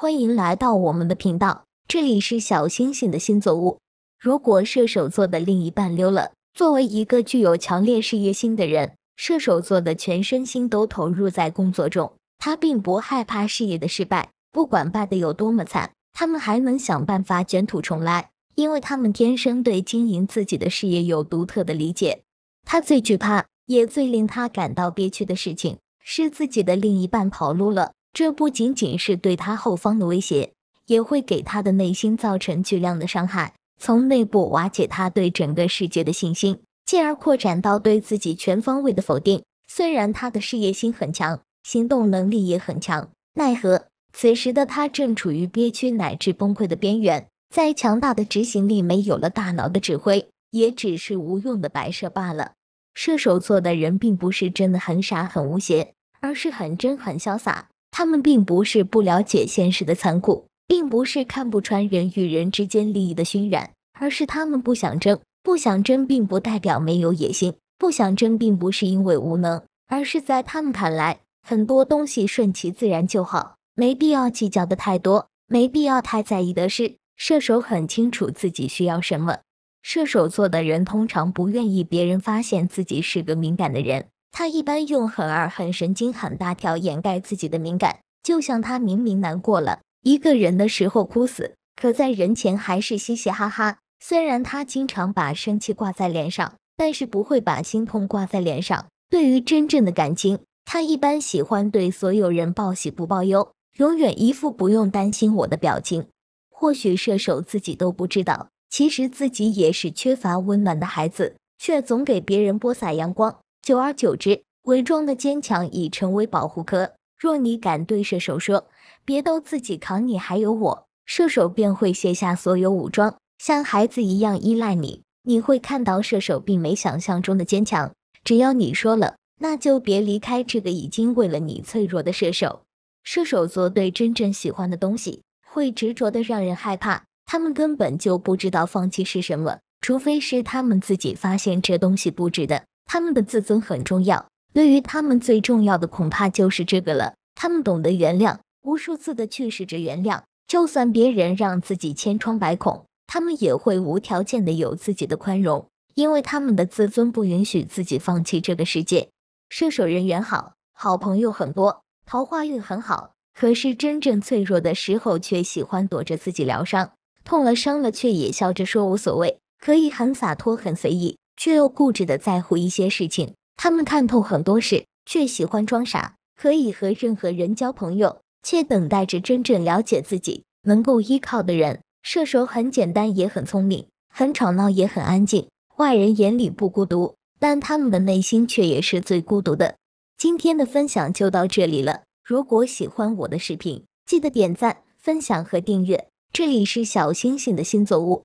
欢迎来到我们的频道，这里是小星星的星座屋。如果射手座的另一半溜了，作为一个具有强烈事业心的人，射手座的全身心都投入在工作中，他并不害怕事业的失败，不管败得有多么惨，他们还能想办法卷土重来，因为他们天生对经营自己的事业有独特的理解。他最惧怕，也最令他感到憋屈的事情，是自己的另一半跑路了。这不仅仅是对他后方的威胁，也会给他的内心造成巨量的伤害，从内部瓦解他对整个世界的信心，进而扩展到对自己全方位的否定。虽然他的事业心很强，行动能力也很强，奈何此时的他正处于憋屈乃至崩溃的边缘，在强大的执行力没有了大脑的指挥，也只是无用的摆设罢了。射手座的人并不是真的很傻很无邪，而是很真很潇洒。他们并不是不了解现实的残酷，并不是看不穿人与人之间利益的熏染，而是他们不想争。不想争，并不代表没有野心；不想争，并不是因为无能，而是在他们看来，很多东西顺其自然就好，没必要计较的太多，没必要太在意得失。射手很清楚自己需要什么。射手座的人通常不愿意别人发现自己是个敏感的人。他一般用很二、很神经、很大条掩盖自己的敏感，就像他明明难过了一个人的时候哭死，可在人前还是嘻嘻哈哈。虽然他经常把生气挂在脸上，但是不会把心痛挂在脸上。对于真正的感情，他一般喜欢对所有人报喜不报忧，永远一副不用担心我的表情。或许射手自己都不知道，其实自己也是缺乏温暖的孩子，却总给别人播撒阳光。久而久之，伪装的坚强已成为保护壳。若你敢对射手说“别都自己扛，你还有我”，射手便会卸下所有武装，像孩子一样依赖你。你会看到射手并没想象中的坚强。只要你说了，那就别离开这个已经为了你脆弱的射手。射手座对真正喜欢的东西会执着的让人害怕，他们根本就不知道放弃是什么，除非是他们自己发现这东西不值得。他们的自尊很重要，对于他们最重要的恐怕就是这个了。他们懂得原谅，无数次的去试着原谅，就算别人让自己千疮百孔，他们也会无条件的有自己的宽容，因为他们的自尊不允许自己放弃这个世界。射手人缘好，好朋友很多，桃花运很好，可是真正脆弱的时候却喜欢躲着自己疗伤，痛了伤了却也笑着说无所谓，可以很洒脱，很随意。却又固执的在乎一些事情，他们看透很多事，却喜欢装傻，可以和任何人交朋友，却等待着真正了解自己、能够依靠的人。射手很简单，也很聪明，很吵闹，也很安静，外人眼里不孤独，但他们的内心却也是最孤独的。今天的分享就到这里了，如果喜欢我的视频，记得点赞、分享和订阅。这里是小星星的星座屋。